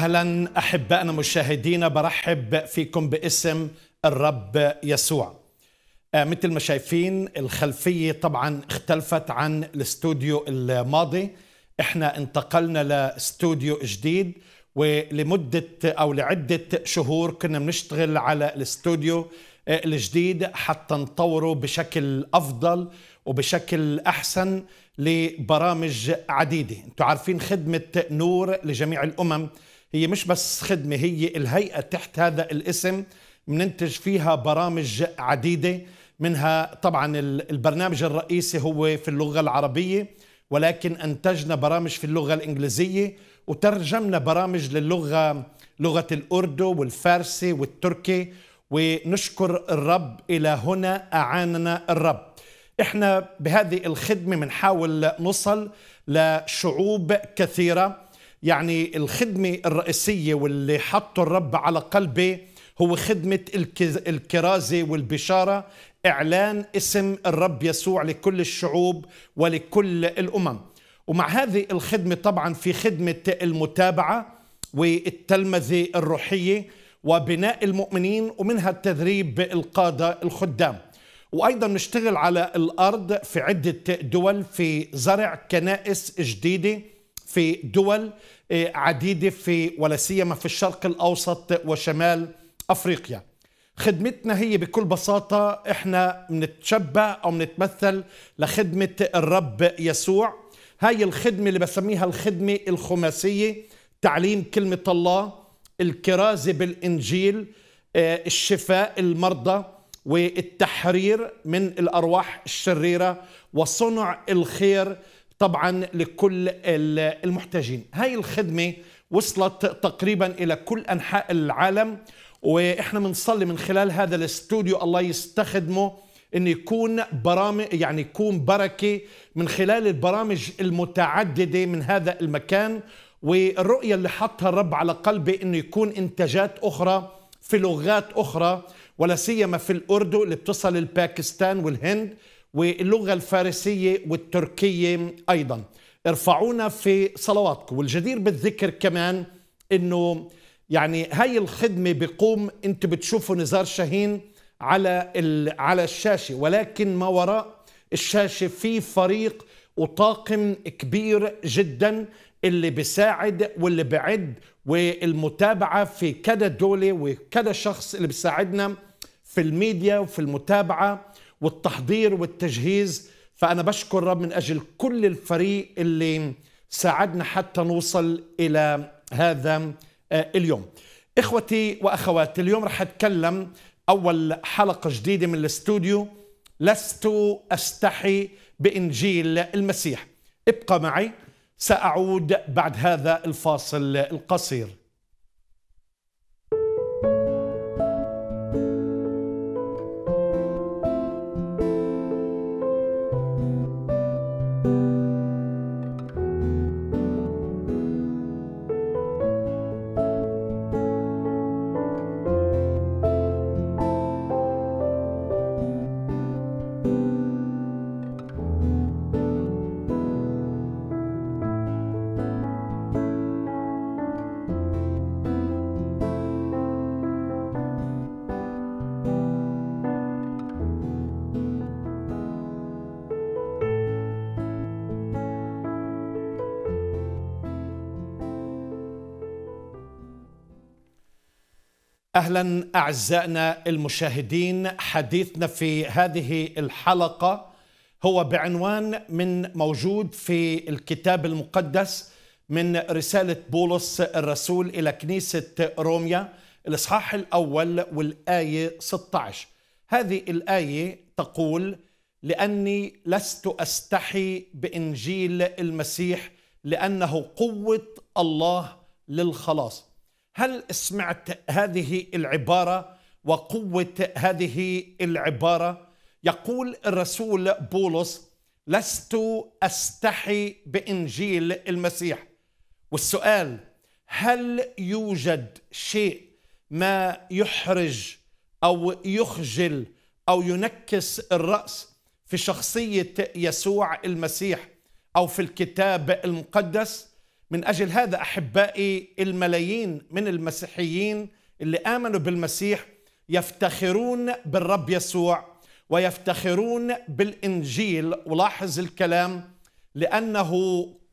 اهلا احبائنا مشاهدينا برحب فيكم باسم الرب يسوع آه، مثل ما شايفين الخلفيه طبعا اختلفت عن الاستوديو الماضي احنا انتقلنا لاستوديو جديد ولمده او لعده شهور كنا بنشتغل على الاستوديو آه، الجديد حتى نطوره بشكل افضل وبشكل احسن لبرامج عديده انتم عارفين خدمه نور لجميع الامم هي مش بس خدمة هي الهيئة تحت هذا الاسم مننتج فيها برامج عديدة منها طبعا البرنامج الرئيسي هو في اللغة العربية ولكن أنتجنا برامج في اللغة الإنجليزية وترجمنا برامج للغة لغة الأردو والفارسي والتركي ونشكر الرب إلى هنا أعاننا الرب احنا بهذه الخدمة بنحاول نصل لشعوب كثيرة يعني الخدمة الرئيسية واللي حطه الرب على قلبي هو خدمة الكرازة والبشارة إعلان اسم الرب يسوع لكل الشعوب ولكل الأمم ومع هذه الخدمة طبعا في خدمة المتابعة والتلمذة الروحية وبناء المؤمنين ومنها التدريب القادة الخدام وأيضا نشتغل على الأرض في عدة دول في زرع كنائس جديدة في دول آه، عديدة في ولا سيما في الشرق الأوسط وشمال أفريقيا خدمتنا هي بكل بساطة احنا منتشبع أو منتمثل لخدمة الرب يسوع هاي الخدمة اللي بسميها الخدمة الخماسية تعليم كلمة الله الكرازة بالإنجيل آه، الشفاء المرضى والتحرير من الأرواح الشريرة وصنع الخير طبعا لكل المحتاجين هاي الخدمة وصلت تقريبا إلى كل أنحاء العالم وإحنا بنصلي من خلال هذا الاستوديو الله يستخدمه أن يكون برامج يعني يكون بركة من خلال البرامج المتعددة من هذا المكان والرؤية اللي حطها الرب على قلبي أنه يكون إنتاجات أخرى في لغات أخرى ولا سيما في الأردن اللي بتصل الباكستان والهند واللغة الفارسية والتركية أيضا ارفعونا في صلواتكم والجدير بالذكر كمان أنه يعني هاي الخدمة بقوم أنت بتشوفوا نزار شاهين على, على الشاشة ولكن ما وراء الشاشة في فريق وطاقم كبير جدا اللي بيساعد واللي بعد والمتابعة في كذا دولة وكذا شخص اللي بيساعدنا في الميديا وفي المتابعة والتحضير والتجهيز فأنا بشكر رب من أجل كل الفريق اللي ساعدنا حتى نوصل إلى هذا آه، اليوم إخوتي وأخواتي اليوم رح أتكلم أول حلقة جديدة من الاستوديو لست أستحي بإنجيل المسيح ابقى معي سأعود بعد هذا الفاصل القصير اهلا اعزائنا المشاهدين حديثنا في هذه الحلقه هو بعنوان من موجود في الكتاب المقدس من رساله بولس الرسول الى كنيسه روميا الاصحاح الاول والايه 16 هذه الايه تقول لاني لست استحي بانجيل المسيح لانه قوه الله للخلاص هل سمعت هذه العبارة وقوة هذه العبارة؟ يقول الرسول بولس لست أستحي بإنجيل المسيح والسؤال هل يوجد شيء ما يحرج أو يخجل أو ينكس الرأس في شخصية يسوع المسيح أو في الكتاب المقدس؟ من أجل هذا أحبائي الملايين من المسيحيين اللي آمنوا بالمسيح يفتخرون بالرب يسوع ويفتخرون بالإنجيل ولاحظ الكلام لأنه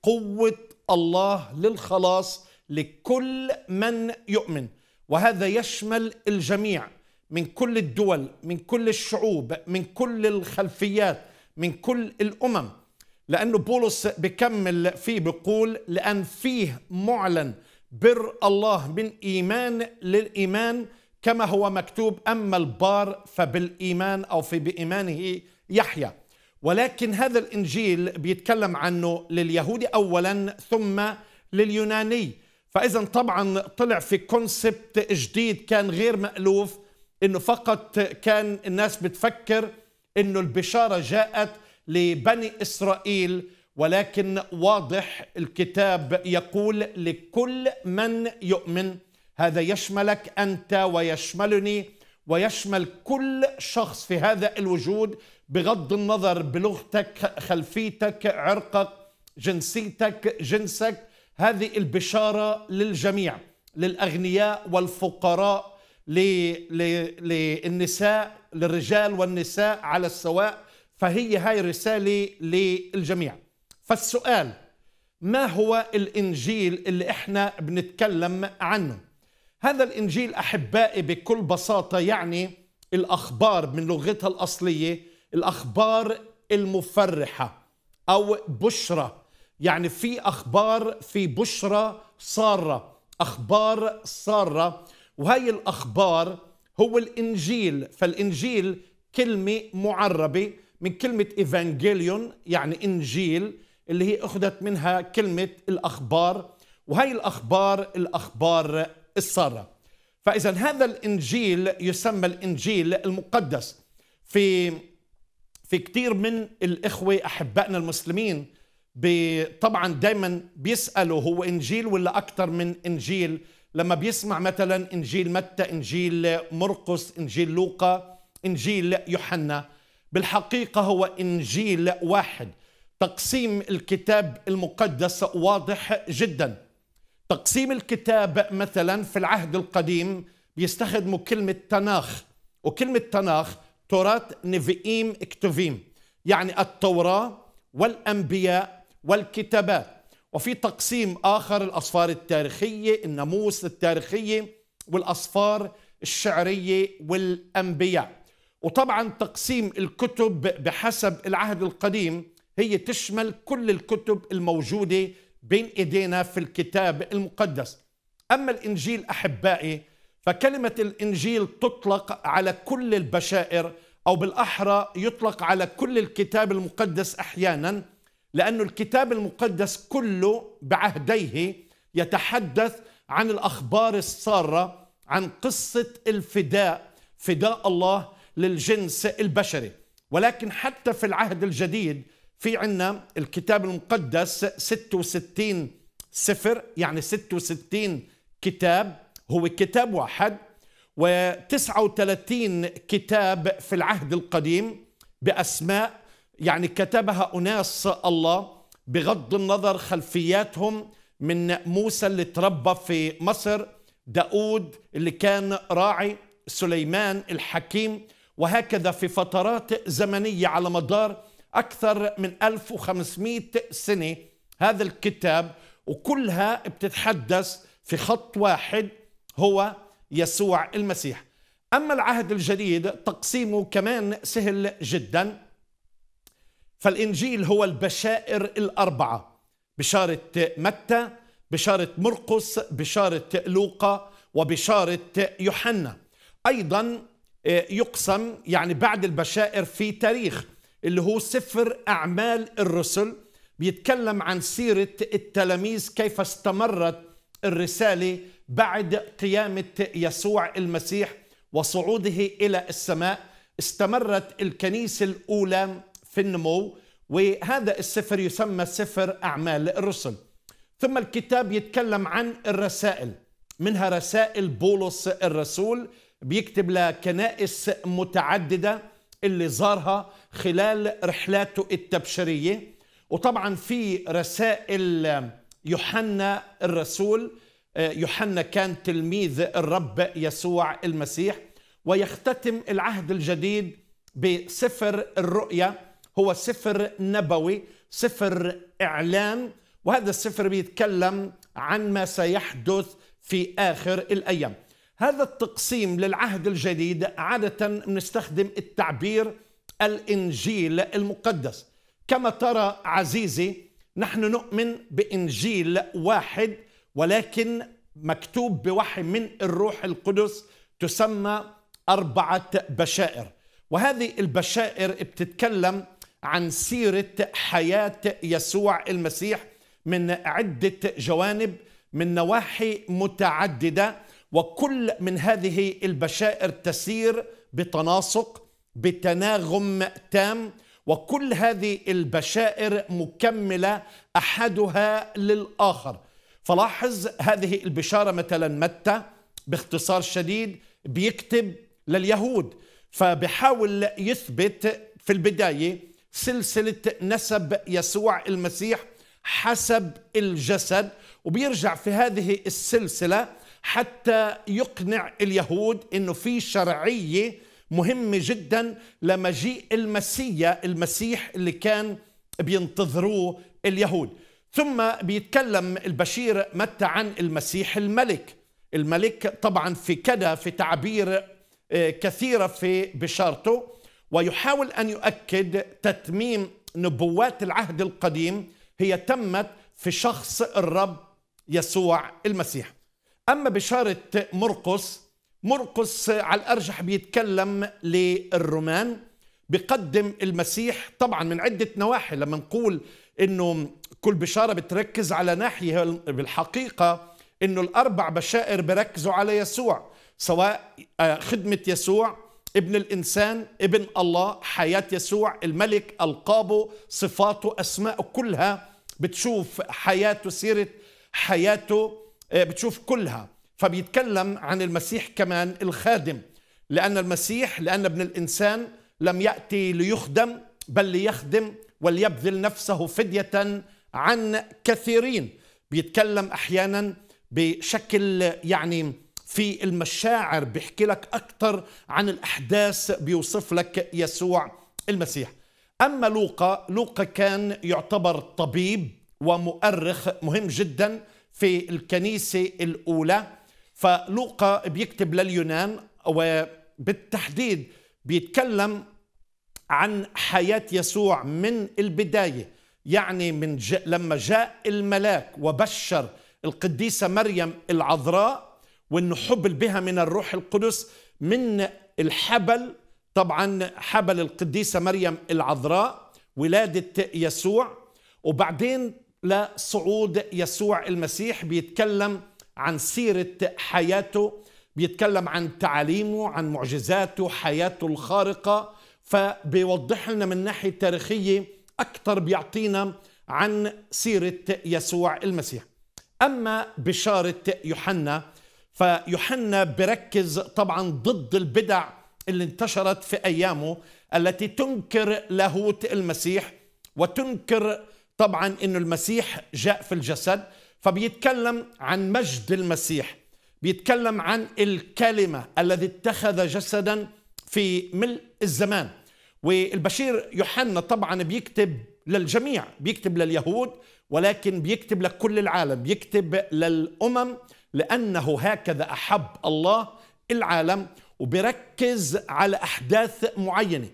قوة الله للخلاص لكل من يؤمن وهذا يشمل الجميع من كل الدول من كل الشعوب من كل الخلفيات من كل الامم لأنه بولس بكمل فيه بيقول لأن فيه معلن بر الله من إيمان للإيمان كما هو مكتوب أما البار فبالإيمان أو في بإيمانه يحيى ولكن هذا الإنجيل بيتكلم عنه لليهودي أولا ثم لليوناني فإذا طبعا طلع في كونسبت جديد كان غير مألوف أنه فقط كان الناس بتفكر أنه البشارة جاءت لبني إسرائيل ولكن واضح الكتاب يقول لكل من يؤمن هذا يشملك أنت ويشملني ويشمل كل شخص في هذا الوجود بغض النظر بلغتك خلفيتك عرقك جنسيتك جنسك هذه البشارة للجميع للأغنياء والفقراء للنساء للرجال والنساء على السواء فهي هاي رسالة للجميع فالسؤال ما هو الإنجيل اللي إحنا بنتكلم عنه هذا الإنجيل أحبائي بكل بساطة يعني الأخبار من لغتها الأصلية الأخبار المفرحة أو بشرة يعني في أخبار في بشرة سارة أخبار سارة وهي الأخبار هو الإنجيل فالإنجيل كلمة معربة من كلمة إيفانجيليون يعني إنجيل اللي هي أخذت منها كلمة الأخبار وهي الأخبار الأخبار السارة فإذا هذا الإنجيل يسمى الإنجيل المقدس في في كثير من الإخوة أحبائنا المسلمين طبعا دايما بيسألوا هو إنجيل ولا أكثر من إنجيل لما بيسمع مثلا إنجيل متى إنجيل مرقس إنجيل لوقا إنجيل يوحنا بالحقيقة هو إنجيل واحد تقسيم الكتاب المقدس واضح جدا تقسيم الكتاب مثلا في العهد القديم بيستخدموا كلمة تناخ وكلمة تناخ تراث نفئيم اكتوفيم يعني التوراة والأنبياء والكتابات وفي تقسيم آخر الأصفار التاريخية الناموس التاريخية والأصفار الشعرية والأنبياء وطبعا تقسيم الكتب بحسب العهد القديم هي تشمل كل الكتب الموجودة بين إيدينا في الكتاب المقدس أما الإنجيل أحبائي فكلمة الإنجيل تطلق على كل البشائر أو بالأحرى يطلق على كل الكتاب المقدس أحيانا لأن الكتاب المقدس كله بعهديه يتحدث عن الأخبار السارة عن قصة الفداء فداء الله للجنس البشري ولكن حتى في العهد الجديد في عنا الكتاب المقدس 66 سفر يعني 66 كتاب هو كتاب واحد و39 كتاب في العهد القديم بأسماء يعني كتبها أناس الله بغض النظر خلفياتهم من موسى اللي تربى في مصر داود اللي كان راعي سليمان الحكيم وهكذا في فترات زمنية على مدار أكثر من 1500 سنة هذا الكتاب وكلها بتتحدث في خط واحد هو يسوع المسيح أما العهد الجديد تقسيمه كمان سهل جدا فالإنجيل هو البشائر الأربعة بشارة متى بشارة مرقس بشارة لوقا وبشارة يوحنا أيضا يقسم يعني بعد البشائر في تاريخ اللي هو سفر أعمال الرسل بيتكلم عن سيرة التلاميذ كيف استمرت الرسالة بعد قيامة يسوع المسيح وصعوده إلى السماء استمرت الكنيسة الأولى في النمو وهذا السفر يسمى سفر أعمال الرسل ثم الكتاب يتكلم عن الرسائل منها رسائل بولس الرسول بيكتب لكنائس متعددة اللي زارها خلال رحلاته التبشيرية وطبعا في رسائل يوحنا الرسول آه، يوحنا كان تلميذ الرب يسوع المسيح ويختتم العهد الجديد بسفر الرؤيا هو سفر نبوي سفر إعلان وهذا السفر بيتكلم عن ما سيحدث في آخر الأيام هذا التقسيم للعهد الجديد عادة بنستخدم التعبير الإنجيل المقدس كما ترى عزيزي نحن نؤمن بإنجيل واحد ولكن مكتوب بوحي من الروح القدس تسمى أربعة بشائر وهذه البشائر بتتكلم عن سيرة حياة يسوع المسيح من عدة جوانب من نواحي متعددة وكل من هذه البشائر تسير بتناسق بتناغم تام وكل هذه البشائر مكمله احدها للاخر فلاحظ هذه البشاره مثلا متى باختصار شديد بيكتب لليهود فبحاول يثبت في البدايه سلسله نسب يسوع المسيح حسب الجسد وبيرجع في هذه السلسله حتى يقنع اليهود انه في شرعيه مهمه جدا لمجيء المسيا المسيح اللي كان بينتظروه اليهود ثم بيتكلم البشير متى عن المسيح الملك الملك طبعا في كذا في تعبير آه، كثيره في بشارته ويحاول ان يؤكد تتميم نبوات العهد القديم هي تمت في شخص الرب يسوع المسيح أما بشارة مرقس مرقس على الأرجح بيتكلم للرومان بقدم المسيح طبعا من عدة نواحي لما نقول أنه كل بشارة بتركز على ناحية بالحقيقة أنه الأربع بشائر بركزوا على يسوع سواء آه، خدمة يسوع ابن الإنسان ابن الله حياة يسوع الملك ألقابه صفاته أسماءه كلها بتشوف حياته سيرة حياته آه، بتشوف كلها فبيتكلم عن المسيح كمان الخادم لأن المسيح لأن ابن الإنسان لم يأتي ليخدم بل ليخدم وليبذل نفسه فدية عن كثيرين بيتكلم أحيانا بشكل يعني في المشاعر بيحكي لك أكثر عن الأحداث بيوصف لك يسوع المسيح أما لوقا لوقا كان يعتبر طبيب ومؤرخ مهم جداً في الكنيسة الأولى فلوقا بيكتب لليونان وبالتحديد بيتكلم عن حياة يسوع من البداية يعني من ج... لما جاء الملاك وبشر القديسة مريم العذراء وأنه حبل بها من الروح القدس من الحبل طبعا حبل القديسة مريم العذراء ولادة يسوع وبعدين لصعود يسوع المسيح بيتكلم عن سيرة حياته بيتكلم عن تعاليمه عن معجزاته حياته الخارقة فبيوضح لنا من ناحية تاريخية أكثر بيعطينا عن سيرة يسوع المسيح أما بشارة يوحنا فيوحنا بركز طبعا ضد البدع اللي انتشرت في أيامه التي تنكر لاهوت المسيح وتنكر طبعا انه المسيح جاء في الجسد فبيتكلم عن مجد المسيح بيتكلم عن الكلمة الذي اتخذ جسدا في ملء الزمان والبشير يوحنا طبعا بيكتب للجميع بيكتب لليهود ولكن بيكتب لكل العالم بيكتب للأمم لأنه هكذا أحب الله العالم وبركز على أحداث معينة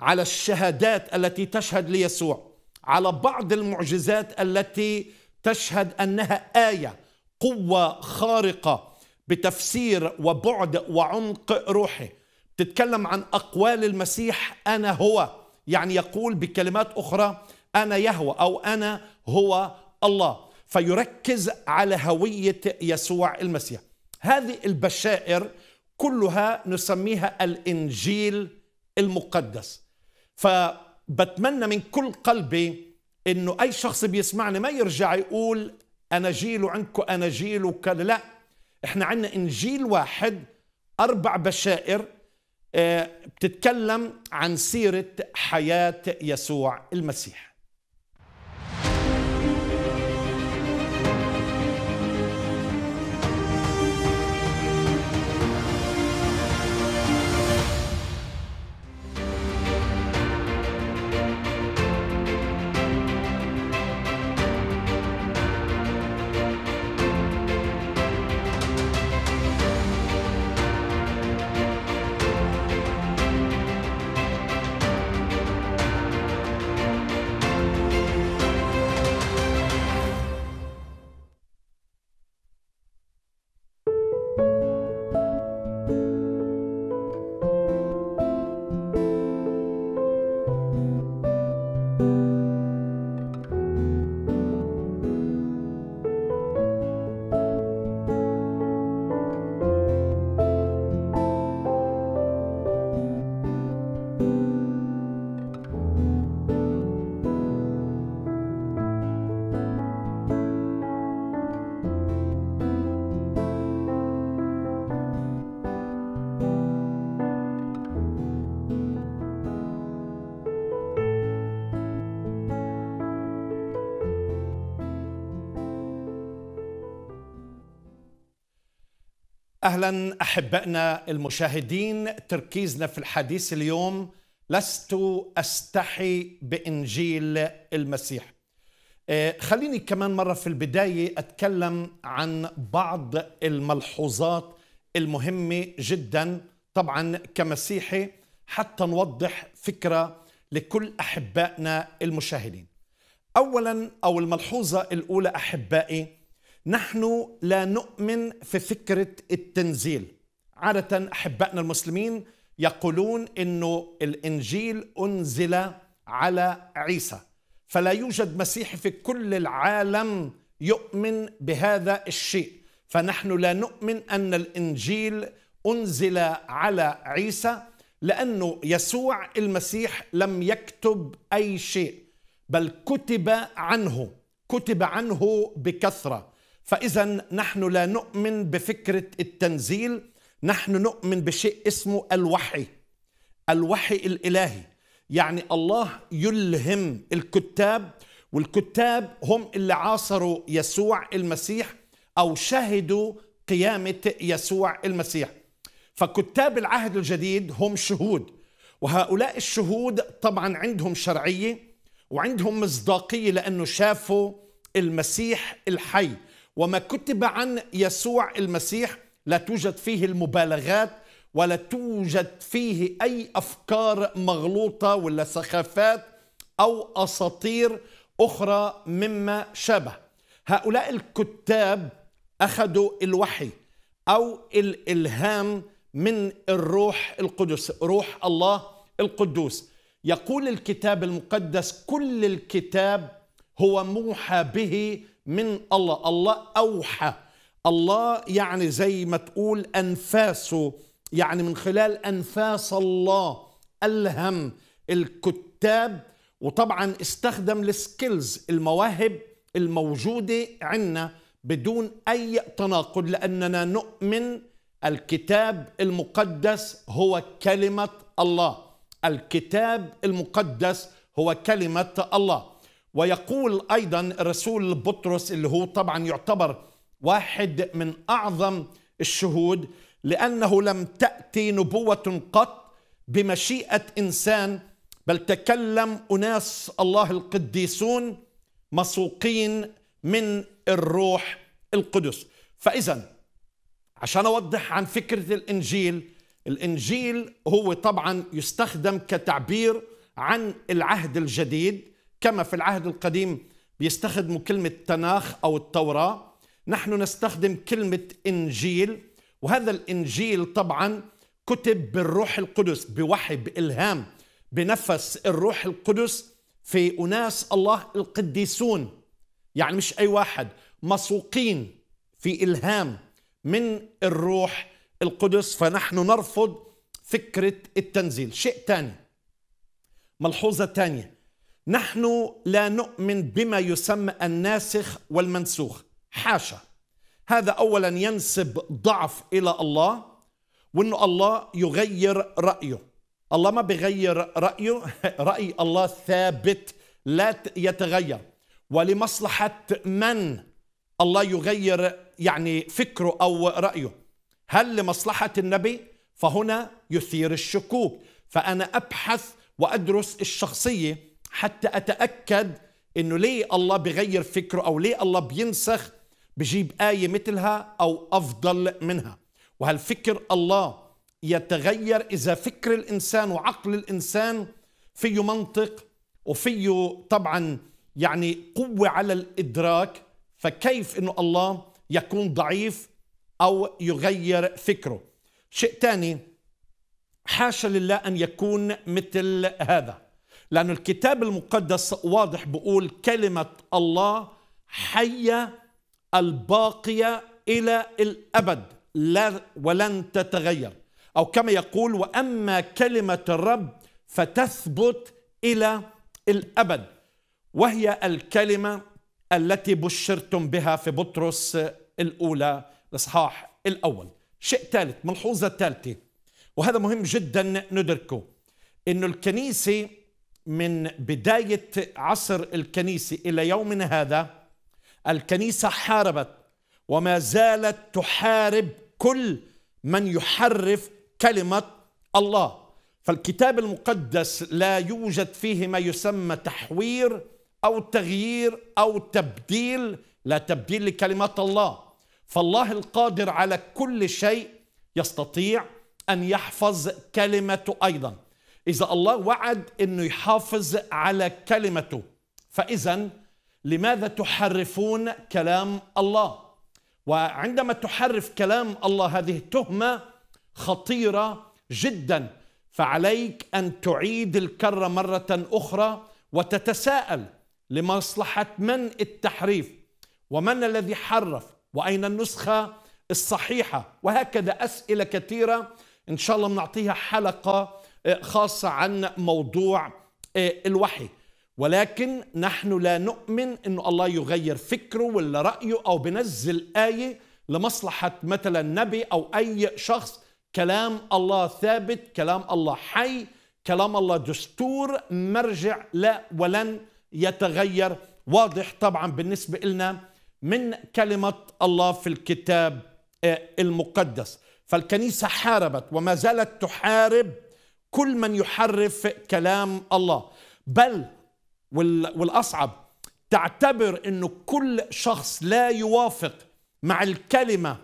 على الشهادات التي تشهد ليسوع على بعض المعجزات التي تشهد انها ايه قوه خارقه بتفسير وبعد وعمق روحي تتكلم عن اقوال المسيح انا هو يعني يقول بكلمات اخرى انا يهوى او انا هو الله فيركز على هويه يسوع المسيح هذه البشائر كلها نسميها الانجيل المقدس ف بتمنى من كل قلبي انه اي شخص بيسمعني ما يرجع يقول انا جيل وعندكم جيل وكذا لا احنا عندنا انجيل واحد اربع بشائر آه، بتتكلم عن سيره حياه يسوع المسيح اهلا احبائنا المشاهدين تركيزنا في الحديث اليوم لست استحي بانجيل المسيح آه، خليني كمان مره في البدايه اتكلم عن بعض الملحوظات المهمه جدا طبعا كمسيحي حتى نوضح فكره لكل احبائنا المشاهدين اولا او الملحوظه الاولى احبائي نحن لا نؤمن في فكرة التنزيل عادة أحبائنا المسلمين يقولون أنه الإنجيل أنزل على عيسى فلا يوجد مسيحي في كل العالم يؤمن بهذا الشيء فنحن لا نؤمن أن الإنجيل أنزل على عيسى لأنه يسوع المسيح لم يكتب أي شيء بل كتب عنه كتب عنه بكثرة فإذا نحن لا نؤمن بفكرة التنزيل نحن نؤمن بشيء اسمه الوحي الوحي الإلهي يعني الله يلهم الكتاب والكتاب هم اللي عاصروا يسوع المسيح أو شهدوا قيامة يسوع المسيح فكتاب العهد الجديد هم شهود وهؤلاء الشهود طبعا عندهم شرعية وعندهم مصداقية لأنه شافوا المسيح الحي وما كتب عن يسوع المسيح لا توجد فيه المبالغات ولا توجد فيه أي أفكار مغلوطة ولا سخافات أو أساطير أخرى مما شابه هؤلاء الكتاب أخذوا الوحي أو الإلهام من الروح القدس روح الله القدوس يقول الكتاب المقدس كل الكتاب هو موحى به من الله الله أوحى الله يعني زي ما تقول أنفاسه يعني من خلال أنفاس الله ألهم الكتاب وطبعا استخدم السكيلز المواهب الموجودة عندنا بدون أي تناقض لأننا نؤمن الكتاب المقدس هو كلمة الله الكتاب المقدس هو كلمة الله ويقول أيضا الرسول بطرس اللي هو طبعا يعتبر واحد من أعظم الشهود لأنه لم تأتي نبوة قط بمشيئة إنسان بل تكلم أناس الله القديسون مسوقين من الروح القدس فإذا عشان أوضح عن فكرة الإنجيل الإنجيل هو طبعا يستخدم كتعبير عن العهد الجديد كما في العهد القديم بيستخدموا كلمة تناخ أو التوراة نحن نستخدم كلمة إنجيل وهذا الإنجيل طبعا كتب بالروح القدس بوحي بإلهام بنفس الروح القدس في أناس الله القديسون يعني مش أي واحد مسوقين في إلهام من الروح القدس فنحن نرفض فكرة التنزيل شيء ثاني ملحوظة ثانية نحن لا نؤمن بما يسمى الناسخ والمنسوخ حاشا هذا اولا ينسب ضعف الى الله وانه الله يغير رايه الله ما بيغير رايه راي الله ثابت لا يتغير ولمصلحه من الله يغير يعني فكره او رايه هل لمصلحه النبي فهنا يثير الشكوك فانا ابحث وادرس الشخصيه حتى أتأكد إنه ليه الله بغير فكره أو ليه الله بينسخ بجيب آية مثلها أو أفضل منها وهل فكر الله يتغير إذا فكر الإنسان وعقل الإنسان فيه منطق وفيه طبعا يعني قوة على الإدراك فكيف أنه الله يكون ضعيف أو يغير فكره شيء ثاني حاشا لله أن يكون مثل هذا لأن الكتاب المقدس واضح بقول كلمة الله حية الباقية إلى الأبد لا ولن تتغير أو كما يقول وأما كلمة الرب فتثبت إلى الأبد وهي الكلمة التي بشرتم بها في بطرس الأولى الإصحاح الأول شيء ثالث ملحوظة ثالثة وهذا مهم جدا ندركه أن الكنيسة من بداية عصر الكنيسة إلى يومنا هذا الكنيسة حاربت وما زالت تحارب كل من يحرف كلمة الله فالكتاب المقدس لا يوجد فيه ما يسمى تحوير أو تغيير أو تبديل لا تبديل لكلمات الله فالله القادر على كل شيء يستطيع أن يحفظ كلمته أيضا إذا الله وعد أنه يحافظ على كلمته فإذا لماذا تحرفون كلام الله وعندما تحرف كلام الله هذه تهمة خطيرة جدا فعليك أن تعيد الكرة مرة أخرى وتتساءل لمصلحة من التحريف ومن الذي حرف وأين النسخة الصحيحة وهكذا أسئلة كثيرة إن شاء الله بنعطيها حلقة خاصة عن موضوع آه، الوحي ولكن نحن لا نؤمن أن الله يغير فكره ولا رأيه أو بنزل آية لمصلحة مثلا نبي أو أي شخص كلام الله ثابت كلام الله حي كلام الله دستور مرجع لا ولن يتغير واضح طبعا بالنسبة لنا من كلمة الله في الكتاب آه، المقدس فالكنيسة حاربت وما زالت تحارب كل من يحرف كلام الله بل والاصعب تعتبر انه كل شخص لا يوافق مع الكلمه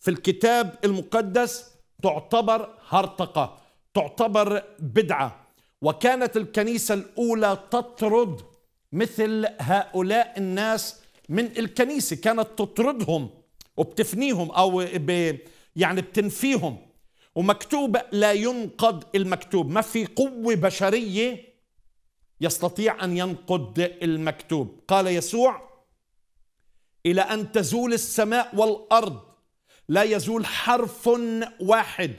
في الكتاب المقدس تعتبر هرطقه تعتبر بدعه وكانت الكنيسه الاولى تطرد مثل هؤلاء الناس من الكنيسه كانت تطردهم وبتفنيهم او يعني بتنفيهم ومكتوبة لا ينقض المكتوب ما في قوة بشرية يستطيع أن ينقض المكتوب قال يسوع إلى أن تزول السماء والأرض لا يزول حرف واحد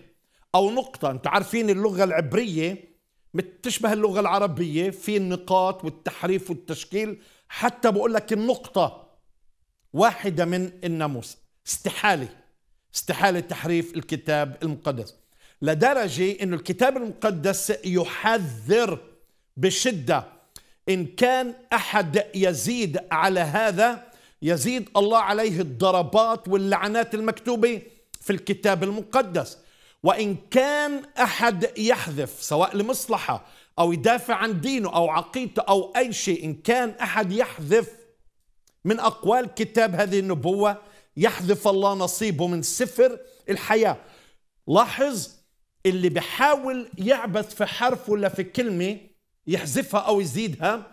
أو نقطة أنتم عارفين اللغة العبرية بتشبه اللغة العربية في النقاط والتحريف والتشكيل حتى بقول لك النقطة واحدة من الناموس استحالة استحالة تحريف الكتاب المقدس لدرجة أن الكتاب المقدس يحذر بشدة إن كان أحد يزيد على هذا يزيد الله عليه الضربات واللعنات المكتوبة في الكتاب المقدس وإن كان أحد يحذف سواء لمصلحة أو يدافع عن دينه أو عقيدته أو أي شيء إن كان أحد يحذف من أقوال كتاب هذه النبوة يحذف الله نصيبه من سفر الحياة لاحظ اللي بحاول يعبث في حرف ولا في كلمة يحذفها أو يزيدها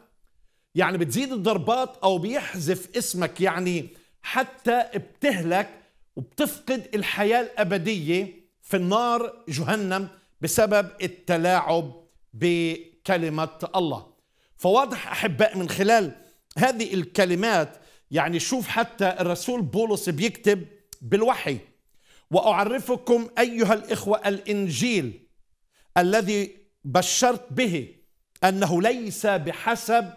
يعني بتزيد الضربات أو بيحذف اسمك يعني حتى بتهلك وبتفقد الحياة الأبدية في النار جهنم بسبب التلاعب بكلمة الله فواضح أحباء من خلال هذه الكلمات يعني شوف حتى الرسول بولس بيكتب بالوحي واعرفكم ايها الاخوه الانجيل الذي بشرت به انه ليس بحسب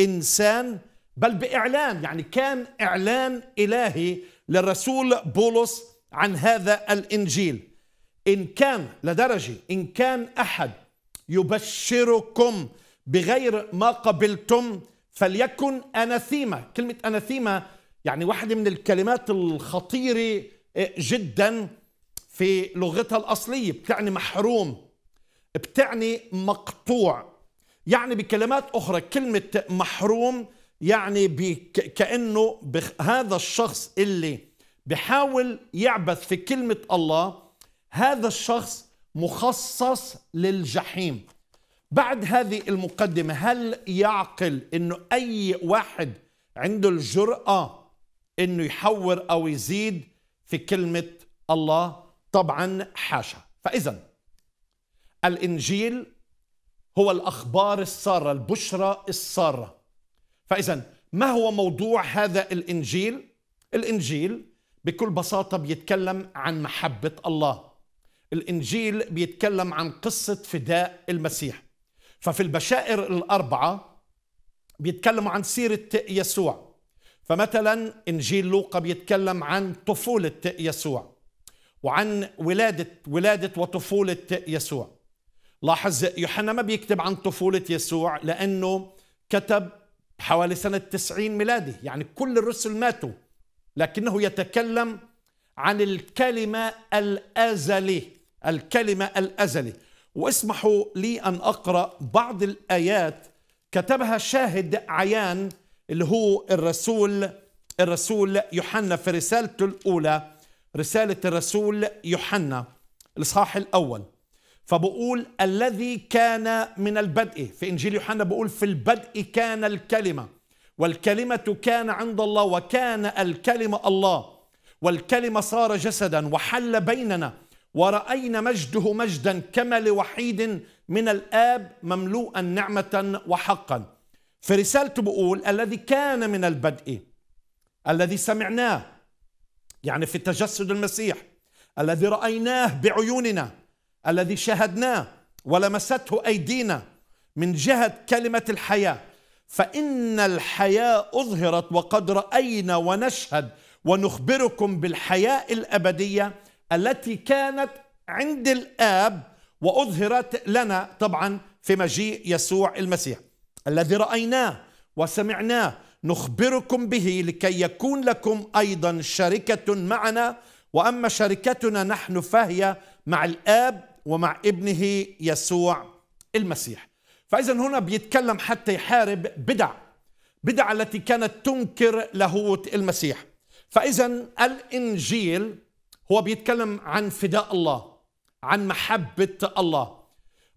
انسان بل باعلان يعني كان اعلان الهي للرسول بولس عن هذا الانجيل ان كان لدرجه ان كان احد يبشركم بغير ما قبلتم فليكن أناثيما كلمة أناثيما يعني واحدة من الكلمات الخطيرة آه، جدا في لغتها الأصلية بتعني محروم بتعني مقطوع يعني بكلمات أخرى كلمة محروم يعني كأنه هذا الشخص اللي بحاول يعبث في كلمة الله هذا الشخص مخصص للجحيم بعد هذه المقدمة هل يعقل أنه أي واحد عنده الجرأة أنه يحور أو يزيد في كلمة الله طبعا حاشا فإذا الإنجيل هو الأخبار السارة البشرى السارة فإذا ما هو موضوع هذا الإنجيل؟ الإنجيل بكل بساطة بيتكلم عن محبة الله الإنجيل بيتكلم عن قصة فداء المسيح ففي البشائر الأربعة بيتكلموا عن سيرة يسوع فمثلا إنجيل لوقا بيتكلم عن طفولة يسوع وعن ولادة ولادة وطفولة يسوع لاحظ يوحنا ما بيكتب عن طفولة يسوع لأنه كتب حوالي سنة 90 ميلادي يعني كل الرسل ماتوا لكنه يتكلم عن الكلمة الأزلي الكلمة الأزلي واسمحوا لي أن أقرأ بعض الآيات كتبها شاهد عيان اللي هو الرسول الرسول يوحنا في رسالته الأولى رسالة الرسول يوحنا الإصحاح الأول فبقول الذي كان من البدء في إنجيل يوحنا بقول في البدء كان الكلمة والكلمة كان عند الله وكان الكلمة الله والكلمة صار جسدا وحل بيننا ورأينا مجده مجدا كما لوحيد من الآب مملوءا نعمة وحقا في رسالته بقول الذي كان من البدء الذي سمعناه يعني في تجسد المسيح الذي رأيناه بعيوننا الذي شاهدناه ولمسته أيدينا من جهة كلمة الحياة فإن الحياة أظهرت وقد رأينا ونشهد ونخبركم بالحياة الأبدية التي كانت عند الآب وأظهرت لنا طبعا في مجيء يسوع المسيح الذي رأيناه وسمعناه نخبركم به لكي يكون لكم أيضا شركة معنا وأما شركتنا نحن فهي مع الآب ومع ابنه يسوع المسيح فإذا هنا بيتكلم حتى يحارب بدع بدع التي كانت تنكر لاهوت المسيح فإذا الإنجيل هو بيتكلم عن فداء الله عن محبة الله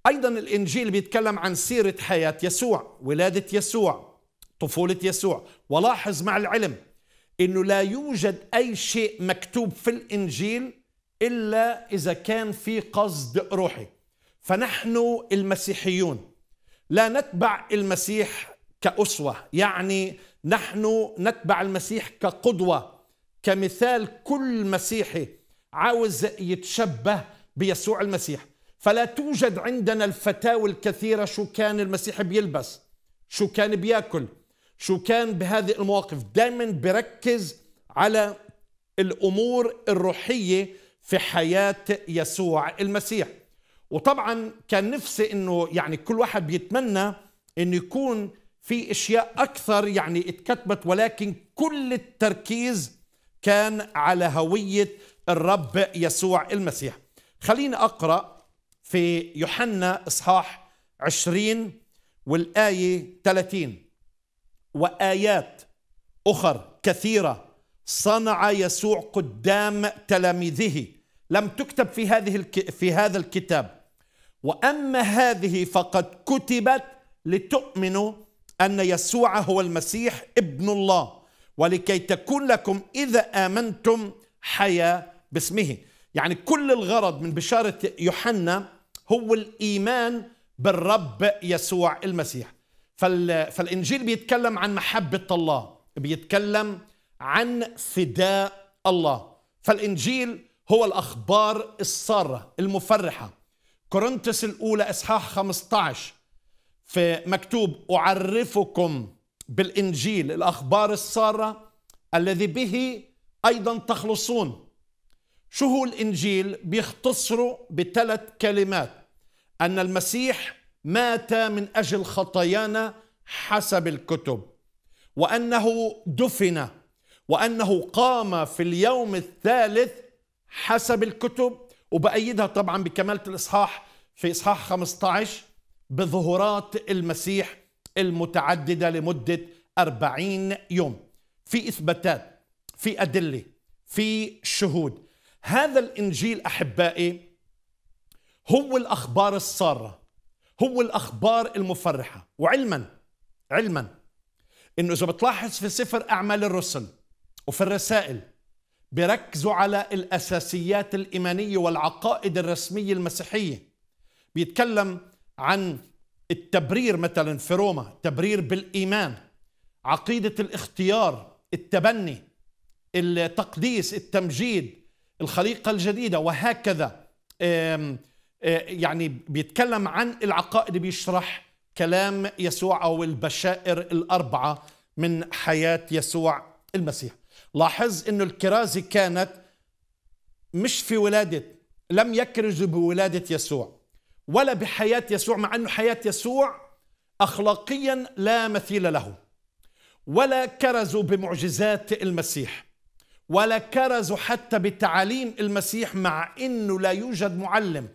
أيضا الإنجيل بيتكلم عن سيرة حياة يسوع ولادة يسوع طفولة يسوع ولاحظ مع العلم أنه لا يوجد أي شيء مكتوب في الإنجيل إلا إذا كان في قصد روحي فنحن المسيحيون لا نتبع المسيح كأسوة يعني نحن نتبع المسيح كقدوة كمثال كل مسيحي عاوز يتشبه بيسوع المسيح فلا توجد عندنا الفتاوى الكثيرة شو كان المسيح بيلبس شو كان بياكل شو كان بهذه المواقف دائما بركز على الأمور الروحية في حياة يسوع المسيح وطبعا كان نفسي انه يعني كل واحد بيتمنى انه يكون في اشياء اكثر يعني اتكتبت ولكن كل التركيز كان على هويه الرب يسوع المسيح خليني أقرأ في يوحنا إصحاح 20 والآية 30 وآيات أخر كثيرة صنع يسوع قدام تلاميذه لم تكتب في هذه في هذا الكتاب واما هذه فقد كتبت لتؤمنوا ان يسوع هو المسيح ابن الله ولكي تكون لكم اذا امنتم حياه باسمه يعني كل الغرض من بشارة يوحنا هو الإيمان بالرب يسوع المسيح فالإنجيل بيتكلم عن محبة الله بيتكلم عن فداء الله فالإنجيل هو الأخبار السارة المفرحة كورنثس الأولى إصحاح 15 في مكتوب أعرفكم بالإنجيل الأخبار السارة الذي به أيضا تخلصون شو هو الانجيل بيختصره بثلاث كلمات ان المسيح مات من اجل خطايانا حسب الكتب وانه دفن وانه قام في اليوم الثالث حسب الكتب وبأيدها طبعا بكمالة الإصحاح في إصحاح 15 بظهورات المسيح المتعددة لمدة 40 يوم في إثباتات في أدلة في شهود هذا الانجيل احبائي هو الاخبار الساره هو الاخبار المفرحه وعلما علما انه اذا بتلاحظ في سفر اعمال الرسل وفي الرسائل بيركزوا على الاساسيات الايمانيه والعقائد الرسميه المسيحيه بيتكلم عن التبرير مثلا في روما تبرير بالايمان عقيده الاختيار التبني التقديس التمجيد الخليقة الجديدة وهكذا يعني بيتكلم عن العقائد بيشرح كلام يسوع أو البشائر الأربعة من حياة يسوع المسيح لاحظ أن الكرازة كانت مش في ولادة لم يكرزوا بولادة يسوع ولا بحياة يسوع مع أنه حياة يسوع أخلاقيا لا مثيل له ولا كرزوا بمعجزات المسيح ولا كرزوا حتى بتعاليم المسيح مع انه لا يوجد معلم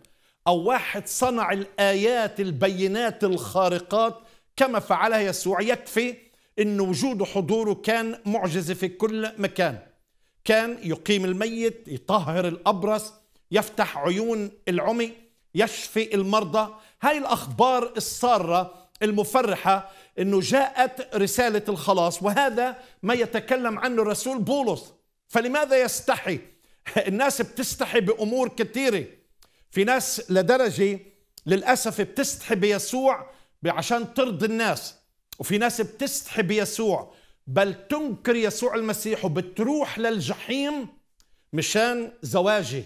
او واحد صنع الايات البينات الخارقات كما فعلها يسوع يكفي ان وجوده حضوره كان معجزه في كل مكان كان يقيم الميت يطهر الابرص يفتح عيون العمي يشفي المرضى هاي الاخبار الساره المفرحه انه جاءت رساله الخلاص وهذا ما يتكلم عنه الرسول بولس فلماذا يستحي الناس بتستحي بأمور كثيرة في ناس لدرجة للأسف بتستحي بيسوع عشان ترضي الناس وفي ناس بتستحي بيسوع بل تنكر يسوع المسيح وبتروح للجحيم مشان زواجي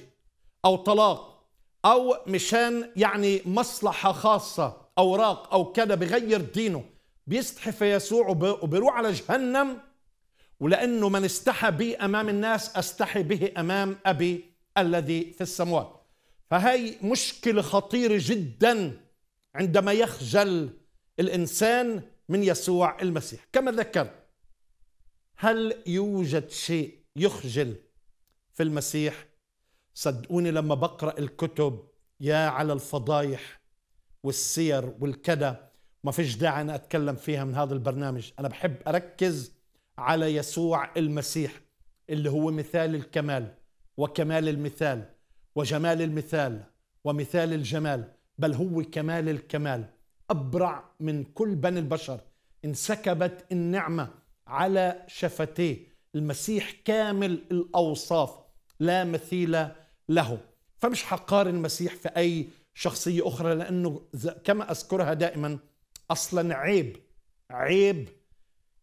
أو طلاق أو مشان يعني مصلحة خاصة أوراق أو كذا بغير دينه بيستحي في يسوع وبيروح على جهنم ولأنه من استحى بي أمام الناس أستحي به أمام أبي الذي في السموات فهي مشكلة خطيرة جدا عندما يخجل الإنسان من يسوع المسيح كما ذكرت هل يوجد شيء يخجل في المسيح صدقوني لما بقرأ الكتب يا على الفضايح والسير والكذا ما فيش داعي أنا أتكلم فيها من هذا البرنامج أنا بحب أركز على يسوع المسيح اللي هو مثال الكمال وكمال المثال وجمال المثال ومثال الجمال بل هو كمال الكمال ابرع من كل بني البشر انسكبت النعمه على شفتيه المسيح كامل الاوصاف لا مثيل له فمش حقارن المسيح في اي شخصيه اخرى لانه كما اذكرها دائما اصلا عيب عيب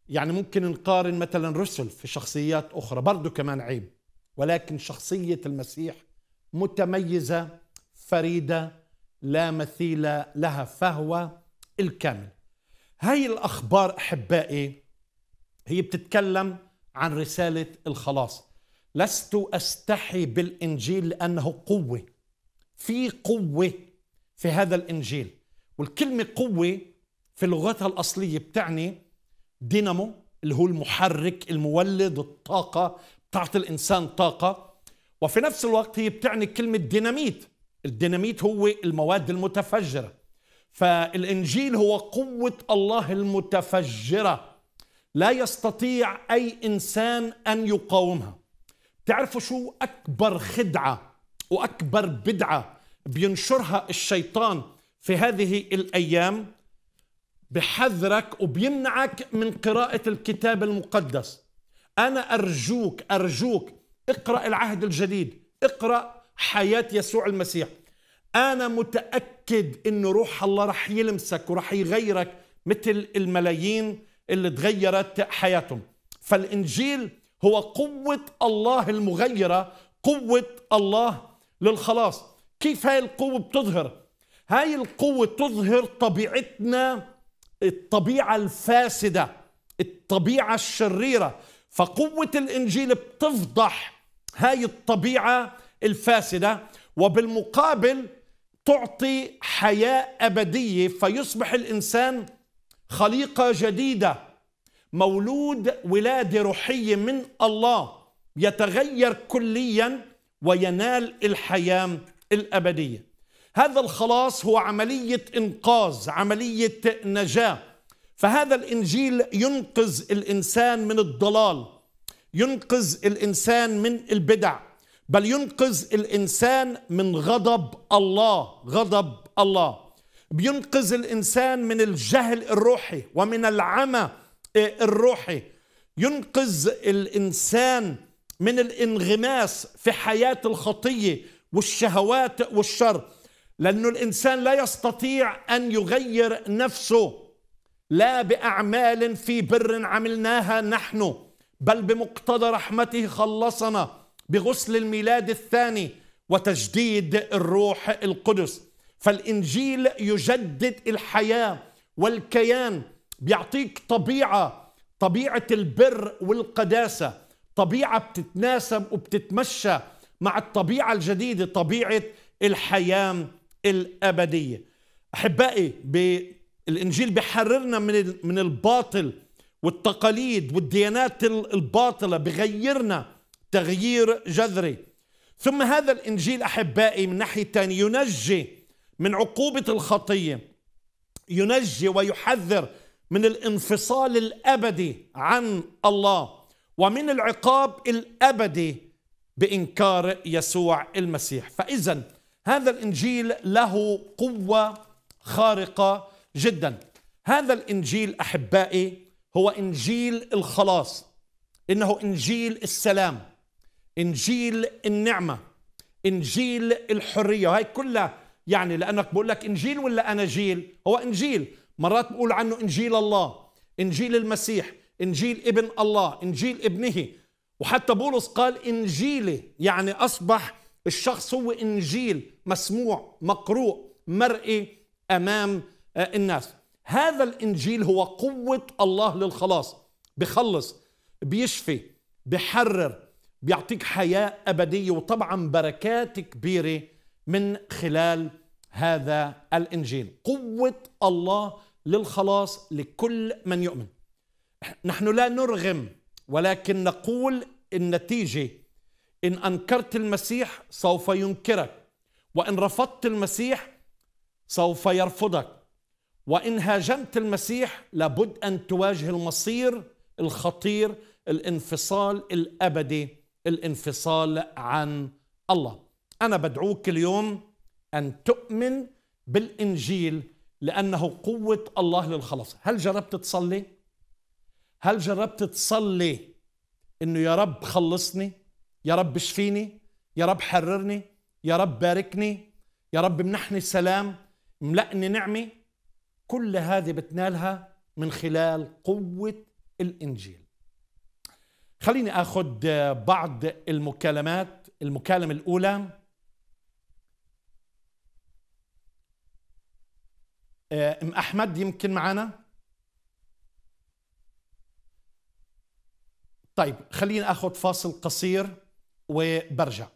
يعني ممكن نقارن مثلا رسل في شخصيات أخرى برضو كمان عيب ولكن شخصية المسيح متميزة فريدة لا مثيل لها فهو الكامل هاي الأخبار أحبائي هي بتتكلم عن رسالة الخلاص لست أستحي بالإنجيل لأنه قوة في قوة في هذا الإنجيل والكلمة قوة في لغتها الأصلية بتعني دينامو اللي هو المحرك المولد الطاقة بتعطي الإنسان طاقة وفي نفس الوقت هي بتعني كلمة ديناميت الديناميت هو المواد المتفجرة فالإنجيل هو قوة الله المتفجرة لا يستطيع أي إنسان أن يقاومها تعرفوا شو أكبر خدعة وأكبر بدعة بينشرها الشيطان في هذه الأيام بحذرك وبيمنعك من قراءة الكتاب المقدس أنا أرجوك أرجوك اقرأ العهد الجديد اقرأ حياة يسوع المسيح أنا متأكد أن روح الله رح يلمسك ورح يغيرك مثل الملايين اللي تغيرت حياتهم فالإنجيل هو قوة الله المغيرة قوة الله للخلاص كيف هاي القوة بتظهر؟ هاي القوة تظهر طبيعتنا الطبيعه الفاسده الطبيعه الشريره فقوه الانجيل بتفضح هاي الطبيعه الفاسده وبالمقابل تعطي حياه ابديه فيصبح الانسان خليقه جديده مولود ولاده روحيه من الله يتغير كليا وينال الحياه الابديه هذا الخلاص هو عملية إنقاذ عملية نجاة فهذا الإنجيل ينقذ الإنسان من الضلال ينقذ الإنسان من البدع بل ينقذ الإنسان من غضب الله غضب الله بينقذ الإنسان من الجهل الروحي ومن العمى آه، الروحي ينقذ الإنسان من الانغماس في حياة الخطية والشهوات والشر لأنه الإنسان لا يستطيع أن يغير نفسه لا بأعمال في بر عملناها نحن بل بمقتضى رحمته خلصنا بغسل الميلاد الثاني وتجديد الروح القدس فالإنجيل يجدد الحياة والكيان بيعطيك طبيعة طبيعة البر والقداسة طبيعة بتتناسب وبتتمشى مع الطبيعة الجديدة طبيعة الحياة الابديه احبائي الانجيل بيحررنا من من الباطل والتقاليد والديانات الباطله بغيرنا تغيير جذري ثم هذا الانجيل احبائي من ناحيه ثانيه ينجي من عقوبه الخطيه ينجي ويحذر من الانفصال الابدي عن الله ومن العقاب الابدي بانكار يسوع المسيح فاذا هذا الانجيل له قوه خارقه جدا هذا الانجيل احبائي هو انجيل الخلاص انه انجيل السلام انجيل النعمه انجيل الحريه وهي كلها يعني لانك بقول لك انجيل ولا اناجيل هو انجيل مرات بقول عنه انجيل الله انجيل المسيح انجيل ابن الله انجيل ابنه وحتى بولس قال انجيلي يعني اصبح الشخص هو انجيل مسموع مقروء مرئي امام آه، الناس هذا الانجيل هو قوه الله للخلاص بخلص بيشفي بحرر بيعطيك حياه ابديه وطبعا بركات كبيره من خلال هذا الانجيل قوه الله للخلاص لكل من يؤمن نحن لا نرغم ولكن نقول النتيجه ان انكرت المسيح سوف ينكرك وإن رفضت المسيح سوف يرفضك وإن هاجمت المسيح لابد أن تواجه المصير الخطير الانفصال الأبدي الانفصال عن الله أنا بدعوك اليوم أن تؤمن بالإنجيل لأنه قوة الله للخلاص هل جربت تصلي؟ هل جربت تصلي أنه يا رب خلصني؟ يا رب اشفيني؟ يا رب حررني؟ يا رب باركني يا رب منحني السلام ملقني نعمة كل هذه بتنالها من خلال قوة الإنجيل خليني أخذ بعض المكالمات المكالمة الأولى آه، ام احمد يمكن معنا طيب خليني اخذ فاصل قصير وبرجع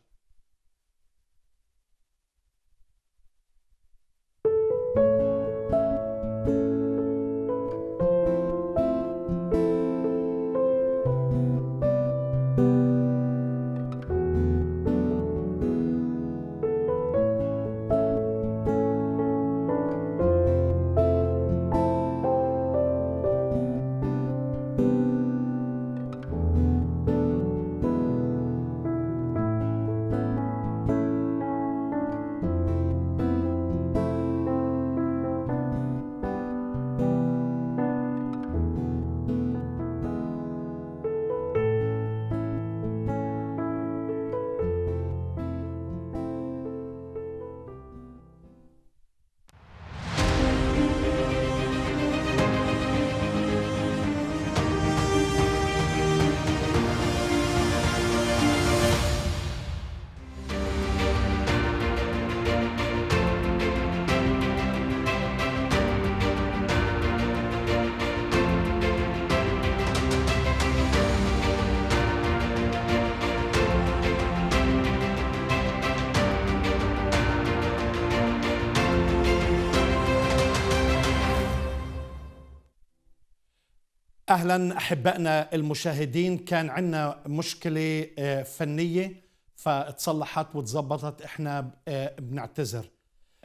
اهلا احبائنا المشاهدين كان عندنا مشكله آه، فنيه فتصلحت وتظبطت احنا آه، بنعتذر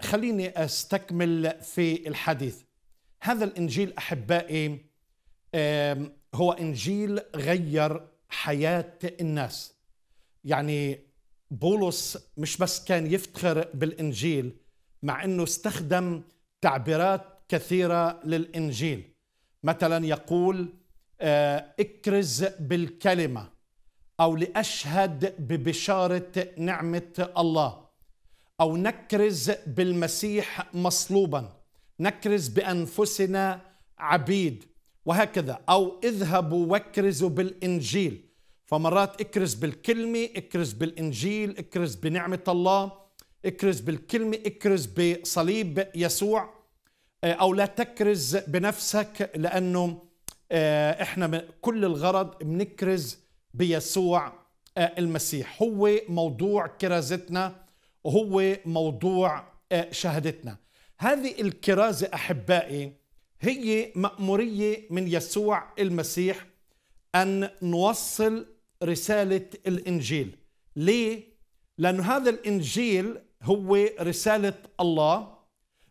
خليني استكمل في الحديث هذا الانجيل احبائي هو انجيل غير حياه الناس يعني بولس مش بس كان يفتخر بالانجيل مع انه استخدم تعبيرات كثيره للانجيل مثلا يقول آه، اكرز بالكلمه او لاشهد ببشاره نعمه الله او نكرز بالمسيح مصلوبا نكرز بانفسنا عبيد وهكذا او اذهبوا واكرزوا بالانجيل فمرات اكرز بالكلمه اكرز بالانجيل اكرز بنعمه الله اكرز بالكلمه اكرز بصليب يسوع آه، او لا تكرز بنفسك لانه آه، احنا كل الغرض بنكرز بيسوع آه، المسيح هو موضوع كرازتنا وهو موضوع آه، شهادتنا هذه الكرازة أحبائي هي مأمورية من يسوع المسيح أن نوصل رسالة الإنجيل ليه؟ لأن هذا الإنجيل هو رسالة الله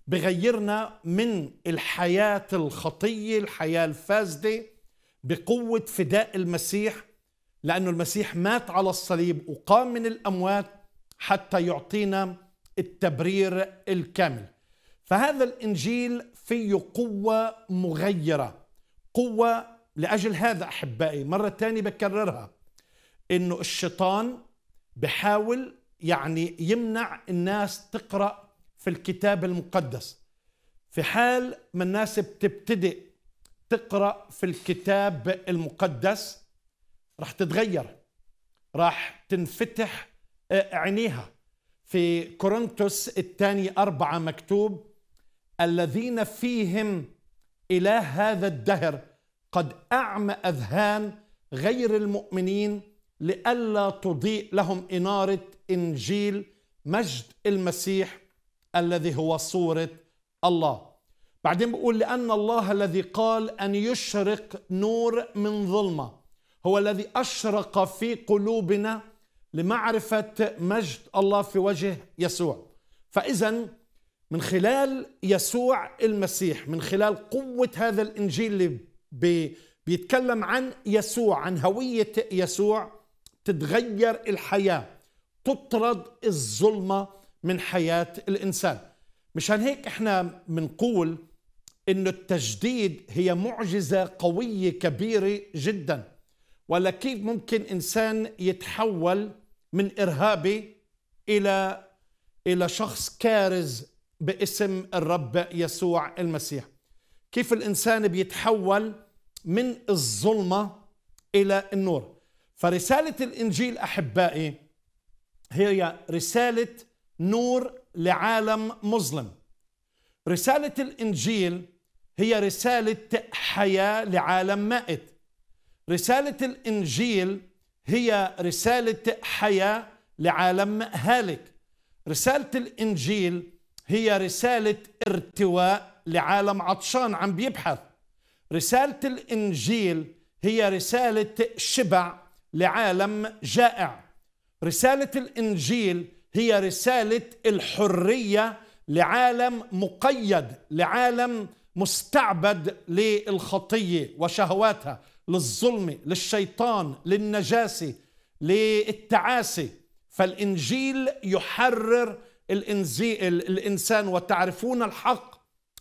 بغيرنا من الحياة الخطية الحياة الفاسدة بقوة فداء المسيح لأن المسيح مات على الصليب وقام من الأموات حتى يعطينا التبرير الكامل فهذا الإنجيل فيه قوة مغيرة قوة لأجل هذا أحبائي مرة تانية بكررها إنه الشيطان بحاول يعني يمنع الناس تقرأ في الكتاب المقدس في حال ما الناس بتبتدئ تقرا في الكتاب المقدس راح تتغير راح تنفتح آه، عينيها في كورنثوس الثاني أربعة مكتوب الذين فيهم إله هذا الدهر قد أعمى أذهان غير المؤمنين لئلا تضيء لهم إنارة إنجيل مجد المسيح الذي هو صورة الله بعدين بقول لأن الله الذي قال أن يشرق نور من ظلمة هو الذي أشرق في قلوبنا لمعرفة مجد الله في وجه يسوع فإذا من خلال يسوع المسيح من خلال قوة هذا الإنجيل اللي بيتكلم عن يسوع عن هوية يسوع تتغير الحياة تطرد الظلمة من حياة الإنسان مشان هيك احنا بنقول انه التجديد هي معجزة قوية كبيرة جدا ولا كيف ممكن إنسان يتحول من إرهابي إلى إلى شخص كارز باسم الرب يسوع المسيح كيف الإنسان بيتحول من الظلمة إلى النور فرسالة الإنجيل أحبائي هي رسالة نور لعالم مظلم رسالة الإنجيل هي رسالة حياة لعالم مائت رسالة الإنجيل هي رسالة حياة لعالم هالك رسالة الإنجيل هي رسالة ارتواء لعالم عطشان عم بيبحث رسالة الإنجيل هي رسالة شبع لعالم جائع رسالة الإنجيل هي رساله الحريه لعالم مقيد لعالم مستعبد للخطيه وشهواتها للظلم للشيطان للنجاسه للتعاسه فالانجيل يحرر الانسان وتعرفون الحق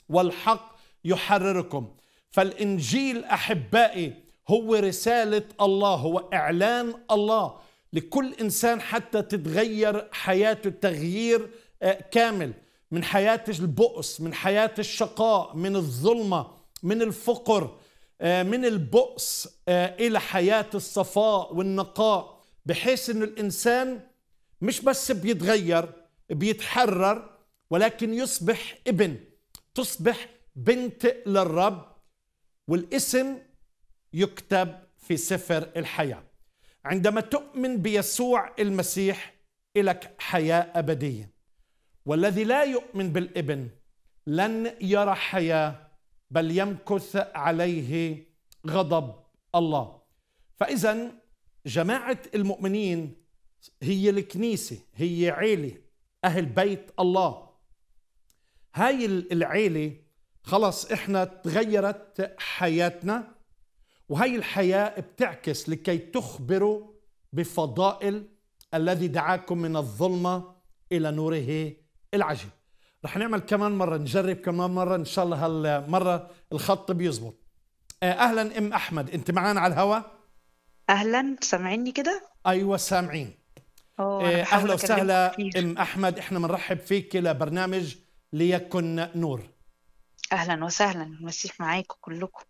والحق يحرركم فالانجيل احبائي هو رساله الله هو اعلان الله لكل إنسان حتى تتغير حياته تغيير آه، كامل من حياة البؤس من حياة الشقاء من الظلمة من الفقر آه، من البؤس آه، إلى حياة الصفاء والنقاء بحيث أن الإنسان مش بس بيتغير بيتحرر ولكن يصبح ابن تصبح بنت للرب والاسم يكتب في سفر الحياه عندما تؤمن بيسوع المسيح إلك حياة أبدية والذي لا يؤمن بالابن لن يرى حياة بل يمكث عليه غضب الله فإذا جماعة المؤمنين هي الكنيسة هي عيلة أهل بيت الله هاي العيلة خلص إحنا تغيرت حياتنا وهي الحياة بتعكس لكي تخبروا بفضائل الذي دعاكم من الظلمة إلى نوره العجيب رح نعمل كمان مرة نجرب كمان مرة إن شاء الله هالمرة الخط بيزبط آه، أهلا أم أحمد أنت معانا على الهوا أهلا سامعيني كده أيوة سامعين آه، أهلا وسهلا أم أحمد إحنا بنرحب فيك لبرنامج ليكن نور أهلا وسهلا المسيح معاكم كلكم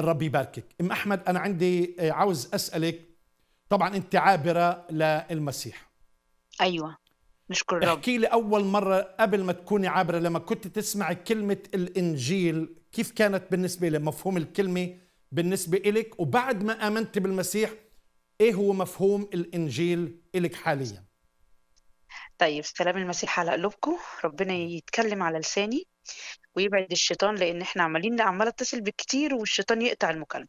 الرب يباركك ام احمد انا عندي آه، عاوز اسالك طبعا انت عابره للمسيح ايوه نشكر الرب احكي لي اول مره قبل ما تكوني عابره لما كنت تسمعي كلمه الانجيل كيف كانت بالنسبه لمفهوم الكلمه بالنسبه لك وبعد ما امنت بالمسيح ايه هو مفهوم الانجيل لك حاليا طيب سلام المسيح على قلوبكم ربنا يتكلم على لساني ويبعد الشيطان لان احنا عمالين عمال اتصل بكتير والشيطان يقطع المكالمه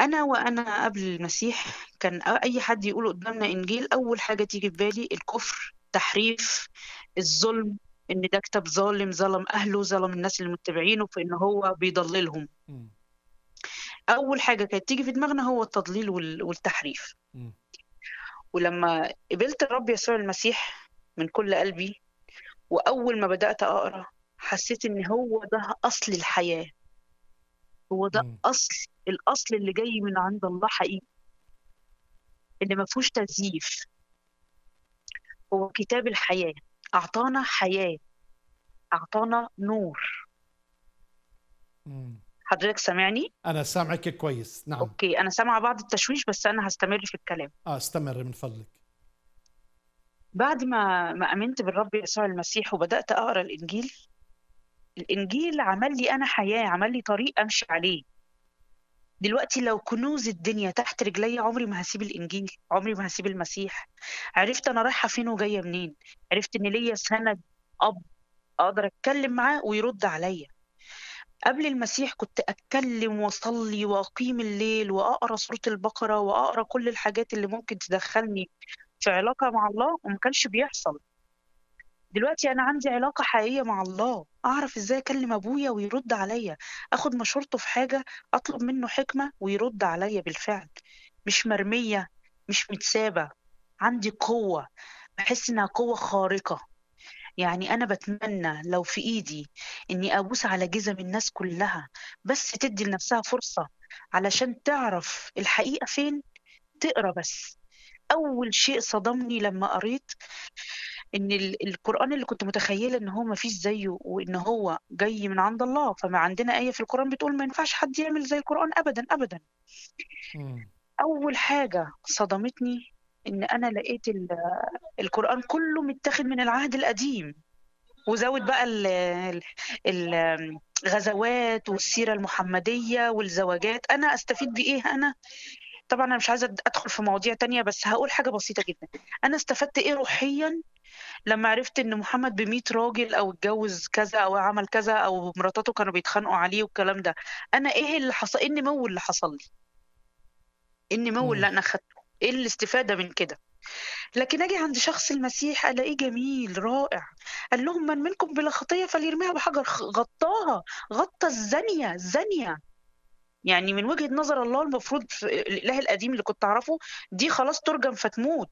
انا وانا قبل المسيح كان اي حد يقول قدامنا انجيل اول حاجه تيجي في بالي الكفر تحريف الظلم ان ده كتاب ظالم ظلم اهله ظلم الناس اللي متبعينه في ان هو بيضللهم اول حاجه كانت تيجي في دماغنا هو التضليل والتحريف ولما قبلت الرب يسوع المسيح من كل قلبي واول ما بدات اقرا حسيت ان هو ده اصل الحياه هو ده م. اصل الاصل اللي جاي من عند الله حقيقي اللي ما فيهوش تزييف هو كتاب الحياه اعطانا حياه اعطانا نور حضرتك سامعني؟ أنا سامعك كويس، نعم. أوكي، أنا سامعة بعض التشويش بس أنا هستمر في الكلام. آه استمر من فضلك. بعد ما ما آمنت بالرب يسوع المسيح وبدأت أقرأ الإنجيل الانجيل عمل لي انا حياه عمل لي طريق امشي عليه دلوقتي لو كنوز الدنيا تحت رجلي عمري ما هسيب الانجيل عمري ما هسيب المسيح عرفت انا رايحه فين وجايه منين عرفت ان ليا سند اب اقدر اتكلم معاه ويرد عليا قبل المسيح كنت اتكلم واصلي واقيم الليل واقرا سوره البقره واقرا كل الحاجات اللي ممكن تدخلني في علاقه مع الله وما كانش بيحصل دلوقتي انا عندي علاقه حقيقيه مع الله اعرف ازاي اكلم ابويا ويرد عليا اخد مشورته في حاجه اطلب منه حكمه ويرد عليا بالفعل مش مرميه مش متسابه عندي قوه بحس انها قوه خارقه يعني أنا بتمنى لو في إيدي إني أبوس على جزم الناس كلها بس تدي لنفسها فرصة علشان تعرف الحقيقة فين تقرأ بس أول شيء صدمني لما قريت ان القران اللي كنت متخيله ان هو ما فيش زيه وان هو جاي من عند الله فما عندنا ايه في القران بتقول ما ينفعش حد يعمل زي القران ابدا ابدا اول حاجه صدمتني ان انا لقيت القران كله متاخد من العهد القديم وزود بقى الـ الـ الغزوات والسيره المحمديه والزواجات انا استفيد بايه انا طبعا انا مش عايزه ادخل في مواضيع تانية بس هقول حاجه بسيطه جدا انا استفدت ايه روحيا لما عرفت ان محمد بميت راجل او اتجوز كذا او عمل كذا او مراتاته كانوا بيتخانقوا عليه والكلام ده انا ايه اللي حصل ايه النمو اللي حصل لي ايه النمو اللي انا اخدته ايه الاستفاده من كده لكن اجي عند شخص المسيح الاقيه جميل رائع قال لهم من منكم بلا خطيه فليرميها بحجر غطاها غطى الزانيه الزانيه يعني من وجهه نظر الله المفروض الاله القديم اللي كنت اعرفه دي خلاص ترجم فتموت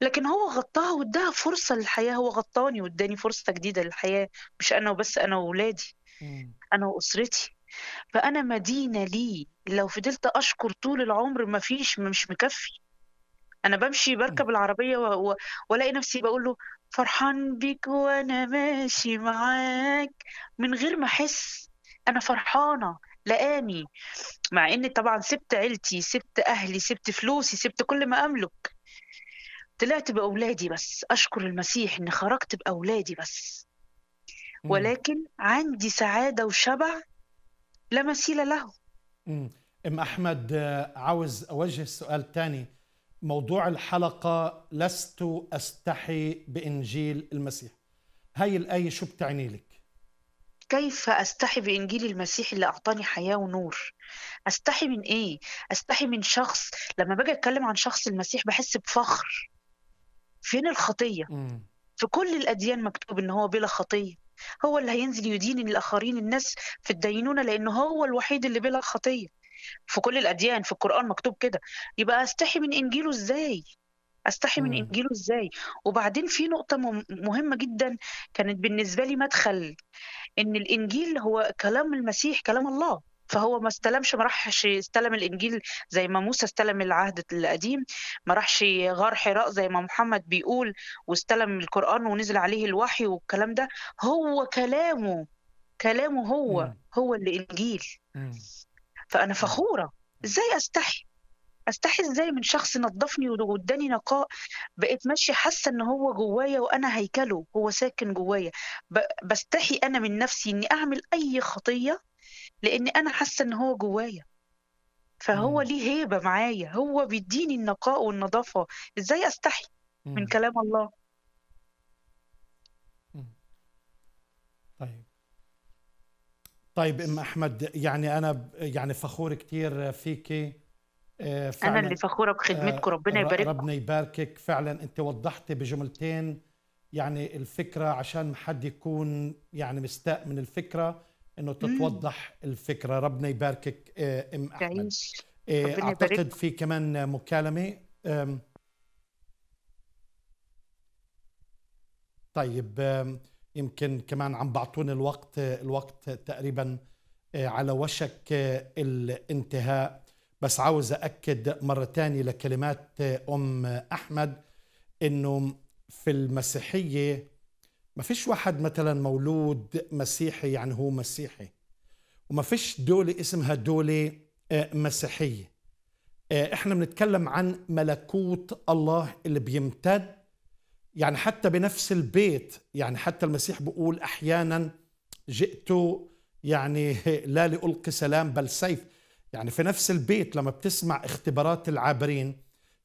لكن هو غطاها واداها فرصة للحياة هو غطاني واداني فرصة جديدة للحياة مش أنا وبس أنا وولادي أنا وأسرتي فأنا مدينة ليه لو فضلت أشكر طول العمر ما فيش مش مكفي أنا بمشي بركب العربية وألاقي نفسي بقول له فرحان بيك وأنا ماشي معاك من غير ما أحس أنا فرحانة لقاني مع اني طبعا سبت عيلتي سبت اهلي سبت فلوسي سبت كل ما املك طلعت باولادي بس اشكر المسيح إني خرجت باولادي بس ولكن عندي سعاده وشبع لا مثيل له ام احمد آه، عاوز اوجه السؤال الثاني موضوع الحلقه لست استحي بانجيل المسيح هاي الايه شو بتعني لك كيف استحي بانجيل المسيح اللي اعطاني حياه ونور استحي من ايه استحي من شخص لما باجي اتكلم عن شخص المسيح بحس بفخر فين الخطية في كل الأديان مكتوب إن هو بلا خطية هو اللي هينزل يدين الآخرين الناس في الدينونة لأن هو الوحيد اللي بلا خطية في كل الأديان في القرآن مكتوب كده يبقى أستحي من إنجيله إزاي استحي من انجيله ازاي وبعدين في نقطه مهمه جدا كانت بالنسبه لي مدخل ان الانجيل هو كلام المسيح كلام الله فهو ما استلمش ما راحش استلم الانجيل زي ما موسى استلم العهد القديم ما راحش غار حراء زي ما محمد بيقول واستلم القران ونزل عليه الوحي والكلام ده هو كلامه كلامه هو هو اللي انجيل فانا فخوره ازاي استحي استحي ازاي من شخص نظفني واداني نقاء بقيت ماشيه حاسه ان هو جوايا وانا هيكله هو ساكن جوايا بستحي انا من نفسي اني اعمل اي خطيه لاني انا حاسه ان هو جوايا فهو مم. ليه هيبه معايا هو بيديني النقاء والنظافه ازاي استحي مم. من كلام الله طيب طيب ام احمد يعني انا يعني فخور كثير فيكي آه، انا اللي فخوره بخدمتكم آه، ربنا يبارك ربنا يباركك فعلا انت وضحتي بجملتين يعني الفكره عشان ما حد يكون يعني مستاء من الفكره انه تتوضح مم. الفكره ربنا يباركك آه، ام احمد آه، اعتقد في كمان مكالمه طيب يمكن كمان عم بعطون الوقت الوقت تقريبا آه، على وشك الانتهاء بس عاوز أكد مرة تانية لكلمات أم أحمد أنه في المسيحية ما فيش واحد مثلا مولود مسيحي يعني هو مسيحي وما فيش دولة اسمها دولة آه، مسيحية آه، احنا بنتكلم عن ملكوت الله اللي بيمتد يعني حتى بنفس البيت يعني حتى المسيح بيقول احيانا جئت يعني لا لألقي سلام بل سيف يعني في نفس البيت لما بتسمع اختبارات العابرين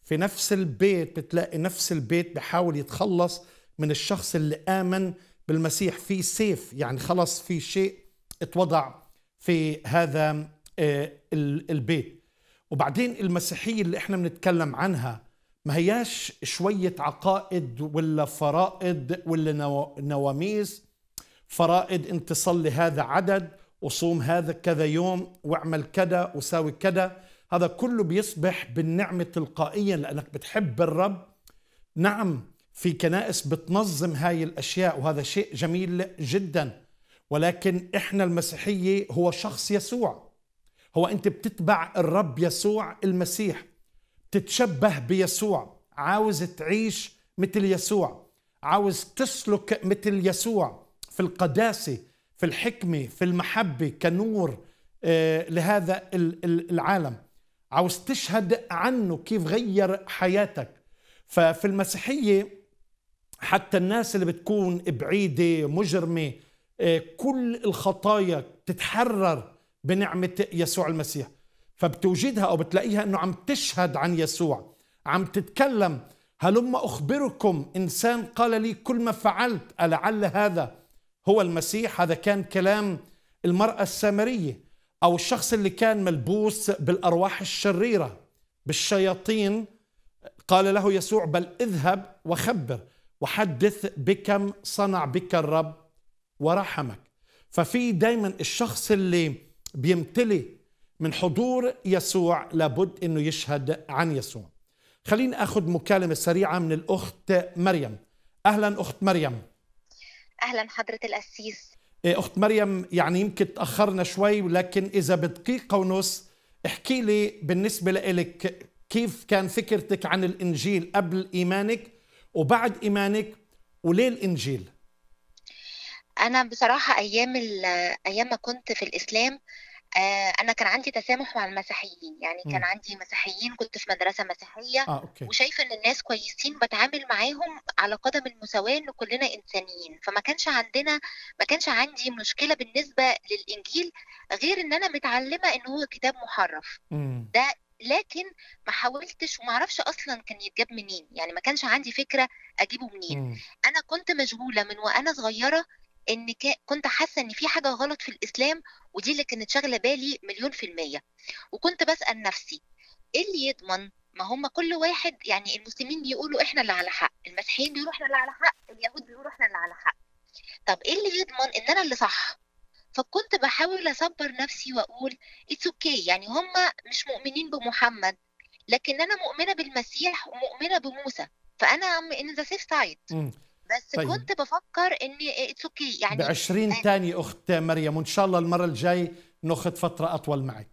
في نفس البيت بتلاقي نفس البيت بحاول يتخلص من الشخص اللي آمن بالمسيح في سيف يعني خلص في شيء اتوضع في هذا آه، البيت وبعدين المسيحية اللي احنا بنتكلم عنها ما هياش شوية عقائد ولا فرائض ولا نواميس فرائض انت صلي هذا عدد وصوم هذا كذا يوم واعمل كذا وساوي كذا هذا كله بيصبح بالنعمة تلقائيا لأنك بتحب الرب نعم في كنائس بتنظم هاي الأشياء وهذا شيء جميل جدا ولكن إحنا المسيحية هو شخص يسوع هو أنت بتتبع الرب يسوع المسيح تتشبه بيسوع عاوز تعيش مثل يسوع عاوز تسلك مثل يسوع في القداسة في الحكمة في المحبة كنور آه، لهذا العالم عاوز تشهد عنه كيف غير حياتك ففي المسيحية حتى الناس اللي بتكون بعيدة مجرمة آه، كل الخطايا تتحرر بنعمة يسوع المسيح فبتوجدها أو بتلاقيها أنه عم تشهد عن يسوع عم تتكلم هلما أخبركم إنسان قال لي كل ما فعلت ألعل هذا هو المسيح هذا كان كلام المرأة السامرية أو الشخص اللي كان ملبوس بالأرواح الشريرة بالشياطين قال له يسوع بل اذهب وخبر وحدث بكم صنع بك الرب ورحمك ففي دايما الشخص اللي بيمتلي من حضور يسوع لابد انه يشهد عن يسوع خليني اخذ مكالمه سريعه من الاخت مريم اهلا اخت مريم اهلا حضره القسيس إيه، اخت مريم يعني يمكن تاخرنا شوي ولكن اذا بدقيقه ونص احكي لي بالنسبه لك كيف كان فكرتك عن الانجيل قبل ايمانك وبعد إيمانك وليه الإنجيل؟ أنا بصراحة أيام أيام ما كنت في الإسلام آه، انا كان عندي تسامح مع المسيحيين يعني كان م. عندي مسيحيين كنت في مدرسه مسيحيه آه، أوكي. وشايفه ان الناس كويسين بتعامل معاهم على قدم المساواه ان كلنا انسانيين فما كانش عندنا ما كانش عندي مشكله بالنسبه للانجيل غير ان انا متعلمه ان هو كتاب محرف م. ده لكن ما حاولتش وما اعرفش اصلا كان يتجاب منين يعني ما كانش عندي فكره اجيبه منين انا كنت مشغوله من وانا صغيره ان كنت حاسه ان في حاجه غلط في الاسلام ودي اللي كانت شاغله بالي مليون في الميه وكنت بسال نفسي ايه اللي يضمن ما هم كل واحد يعني المسلمين بيقولوا احنا اللي على حق المسيحيين بيقولوا احنا اللي على حق اليهود بيقولوا احنا اللي على حق طب ايه اللي يضمن ان انا اللي صح فكنت بحاول اصبر نفسي واقول اتس اوكي okay. يعني هم مش مؤمنين بمحمد لكن انا مؤمنه بالمسيح ومؤمنه بموسى فانا ان ذا سيف سايد بس طيب. كنت بفكر ان اتس اوكي يعني ب 20 ثانيه اخت مريم وان شاء الله المره الجاي ناخذ فتره اطول معك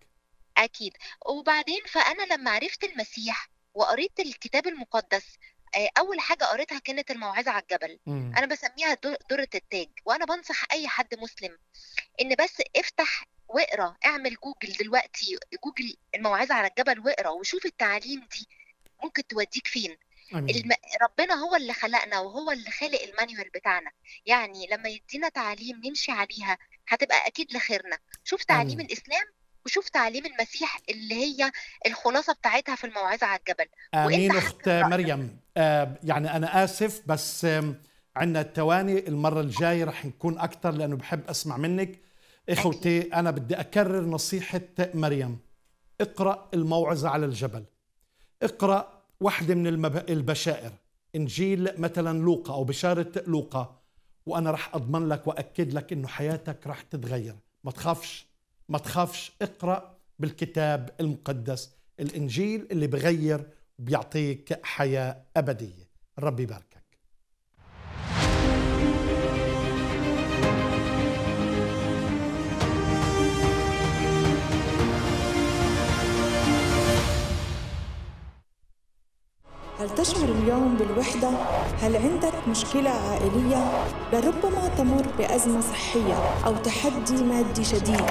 اكيد وبعدين فانا لما عرفت المسيح وقريت الكتاب المقدس آه، اول حاجه قريتها كانت الموعظه على الجبل مم. انا بسميها دره التاج وانا بنصح اي حد مسلم ان بس افتح واقرا اعمل جوجل دلوقتي جوجل الموعظه على الجبل واقرا وشوف التعاليم دي ممكن توديك فين الم... ربنا هو اللي خلقنا وهو اللي خالق المانيوال بتاعنا يعني لما يدينا تعاليم نمشي عليها هتبقى اكيد لخيرنا شوف تعليم أمين. الاسلام وشوف تعليم المسيح اللي هي الخلاصه بتاعتها في الموعظه على الجبل امين اخت مريم آه يعني انا اسف بس آه عندنا التواني المره الجايه رح نكون اكثر لانه بحب اسمع منك إخوتي أكيد. أنا بدي أكرر نصيحة مريم اقرأ الموعظة على الجبل اقرأ واحدة من المب... البشائر إنجيل مثلا لوقا أو بشارة لوقا وأنا راح أضمن لك وأكد لك إنه حياتك راح تتغير ما تخافش ما تخافش اقرأ بالكتاب المقدس الإنجيل اللي بغير وبيعطيك حياة أبدية ربي يبارك هل تشعر اليوم بالوحدة؟ هل عندك مشكلة عائلية؟ لربما تمر بأزمة صحية أو تحدي مادي شديد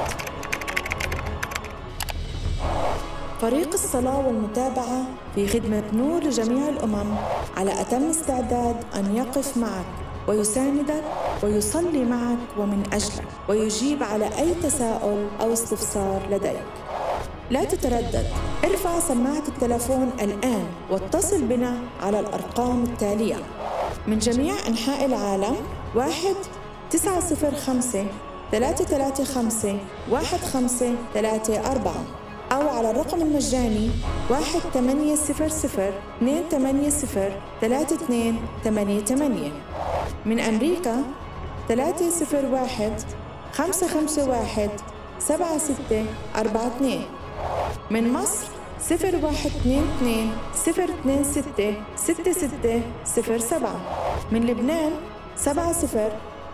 فريق الصلاة والمتابعة في خدمة نور لجميع الأمم على أتم استعداد أن يقف معك ويساندك ويصلي معك ومن أجلك ويجيب على أي تساؤل أو استفسار لديك لا تتردد ارفع سماعة التلفون الآن واتصل بنا على الأرقام التالية من جميع أنحاء العالم واحد تسعة صفر خمسة ثلاثة ثلاثة خمسة واحد خمسة ثلاثة أربعة أو على الرقم المجاني واحد ثمانية صفر صفر اثنين ثمانية صفر ثلاثة اثنين ثمانية ثمانية من أمريكا ثلاثة صفر واحد خمسة خمسة واحد سبعة ستة أربعة اثنين من مصر صفر واحد اثنين اثنين صفر اثنين ستة ستة ستة صفر سبعة من لبنان سبعة صفر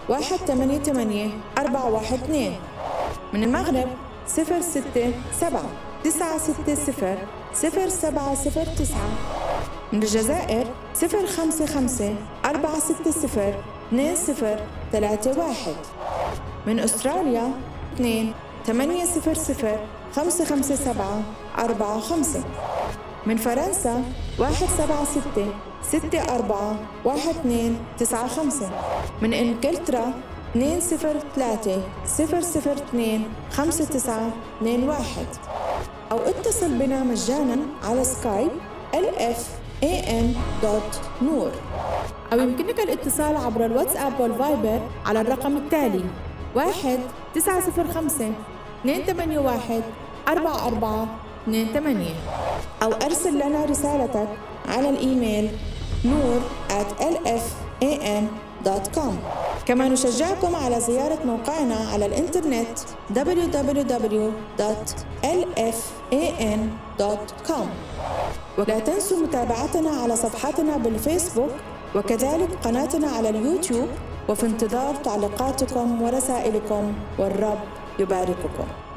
واحد ثمانية ثمانية أربعة واحد اثنين من المغرب صفر ستة سبعة تسعة ستة صفر صفر سبعة صفر تسعة من الجزائر صفر خمسة خمسة أربعة ستة صفر اثنين صفر ثلاثة واحد من أستراليا اثنين ثمانية صفر صفر خمسة خمسة من فرنسا 176 سبعة ستة من إنجلترا 203 002 ثلاثة أو اتصل بنا مجانا على سكايب نور أو يمكنك الاتصال عبر الواتساب والفايبر على الرقم التالي 1 905 281 4428 أو أرسل لنا رسالتك على الإيميل نور at lfan.com كما نشجعكم على زيارة موقعنا على الإنترنت www.lfan.com ولا تنسوا متابعتنا على صفحتنا بالفيسبوك وكذلك قناتنا على اليوتيوب وفي انتظار تعليقاتكم ورسائلكم والرب your body cooker.